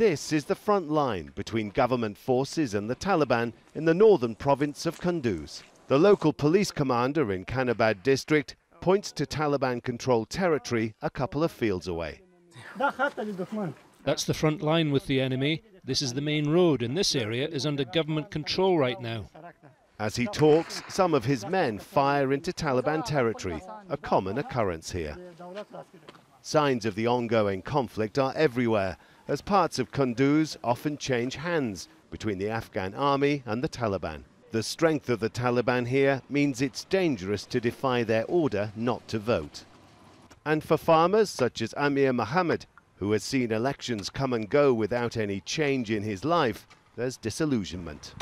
This is the front line between government forces and the Taliban in the northern province of Kunduz. The local police commander in Kanabad district points to Taliban-controlled territory a couple of fields away. That's the front line with the enemy. This is the main road, and this area is under government control right now. As he talks, some of his men fire into Taliban territory, a common occurrence here. Signs of the ongoing conflict are everywhere, as parts of Kunduz often change hands between the Afghan army and the Taliban. The strength of the Taliban here means it's dangerous to defy their order not to vote. And for farmers such as Amir Mohammed, who has seen elections come and go without any change in his life, there's disillusionment.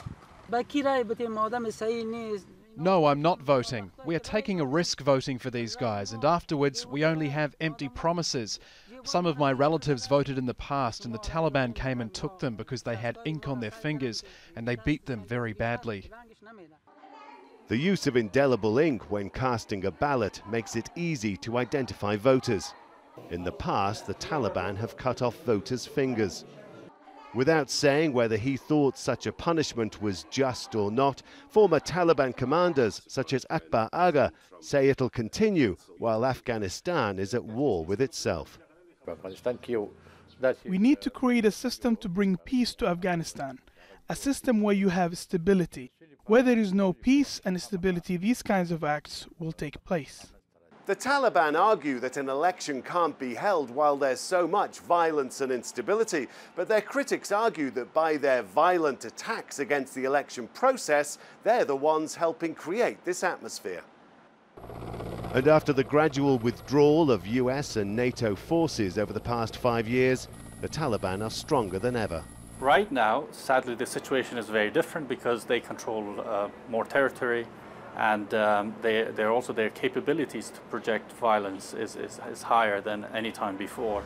No, I'm not voting. We are taking a risk voting for these guys, and afterwards we only have empty promises. Some of my relatives voted in the past and the Taliban came and took them because they had ink on their fingers and they beat them very badly. The use of indelible ink when casting a ballot makes it easy to identify voters. In the past, the Taliban have cut off voters' fingers. Without saying whether he thought such a punishment was just or not, former Taliban commanders such as Akbar Aga say it'll continue while Afghanistan is at war with itself. We need to create a system to bring peace to Afghanistan, a system where you have stability. Where there is no peace and stability, these kinds of acts will take place. The Taliban argue that an election can't be held while there's so much violence and instability, but their critics argue that by their violent attacks against the election process, they're the ones helping create this atmosphere. And after the gradual withdrawal of US and NATO forces over the past five years, the Taliban are stronger than ever. Right now, sadly, the situation is very different because they control uh, more territory and um, they, they're also their capabilities to project violence is, is, is higher than any time before.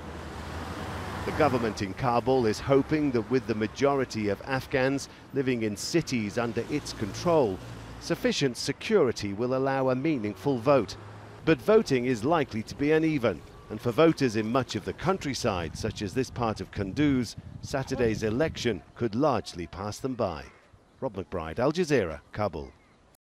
The government in Kabul is hoping that with the majority of Afghans living in cities under its control, sufficient security will allow a meaningful vote but voting is likely to be uneven, and for voters in much of the countryside, such as this part of Kunduz, Saturday's election could largely pass them by. Rob McBride, Al Jazeera, Kabul.